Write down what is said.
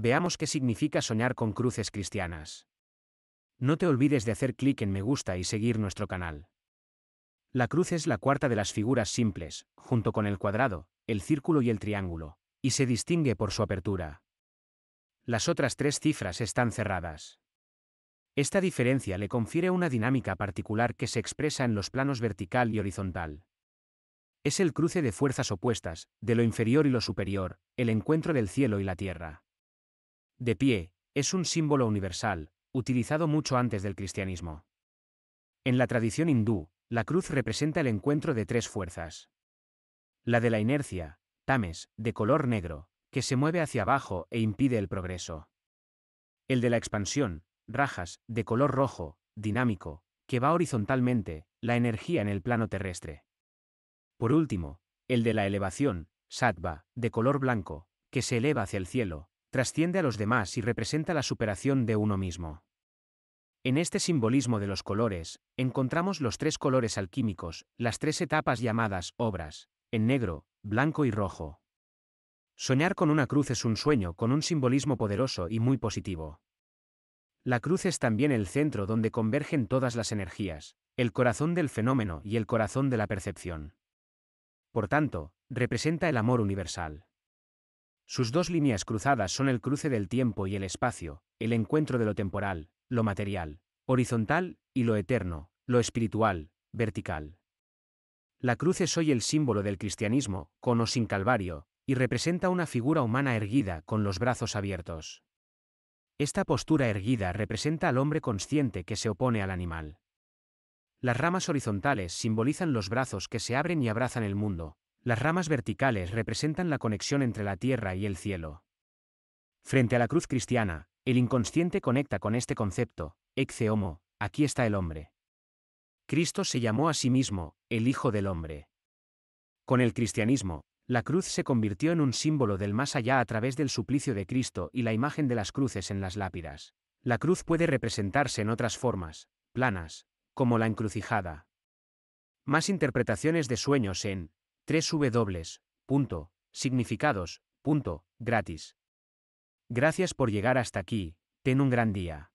Veamos qué significa soñar con cruces cristianas. No te olvides de hacer clic en me gusta y seguir nuestro canal. La cruz es la cuarta de las figuras simples, junto con el cuadrado, el círculo y el triángulo, y se distingue por su apertura. Las otras tres cifras están cerradas. Esta diferencia le confiere una dinámica particular que se expresa en los planos vertical y horizontal. Es el cruce de fuerzas opuestas, de lo inferior y lo superior, el encuentro del cielo y la tierra de pie, es un símbolo universal, utilizado mucho antes del cristianismo. En la tradición hindú, la cruz representa el encuentro de tres fuerzas. La de la inercia, tames, de color negro, que se mueve hacia abajo e impide el progreso. El de la expansión, rajas, de color rojo, dinámico, que va horizontalmente, la energía en el plano terrestre. Por último, el de la elevación, sattva, de color blanco, que se eleva hacia el cielo, trasciende a los demás y representa la superación de uno mismo. En este simbolismo de los colores, encontramos los tres colores alquímicos, las tres etapas llamadas obras, en negro, blanco y rojo. Soñar con una cruz es un sueño con un simbolismo poderoso y muy positivo. La cruz es también el centro donde convergen todas las energías, el corazón del fenómeno y el corazón de la percepción. Por tanto, representa el amor universal. Sus dos líneas cruzadas son el cruce del tiempo y el espacio, el encuentro de lo temporal, lo material, horizontal, y lo eterno, lo espiritual, vertical. La cruz es hoy el símbolo del cristianismo, con o sin calvario, y representa una figura humana erguida con los brazos abiertos. Esta postura erguida representa al hombre consciente que se opone al animal. Las ramas horizontales simbolizan los brazos que se abren y abrazan el mundo, las ramas verticales representan la conexión entre la tierra y el cielo. Frente a la cruz cristiana, el inconsciente conecta con este concepto, ecce homo, aquí está el hombre. Cristo se llamó a sí mismo, el Hijo del Hombre. Con el cristianismo, la cruz se convirtió en un símbolo del más allá a través del suplicio de Cristo y la imagen de las cruces en las lápidas. La cruz puede representarse en otras formas, planas, como la encrucijada. Más interpretaciones de sueños en Gratis. Gracias por llegar hasta aquí, ten un gran día.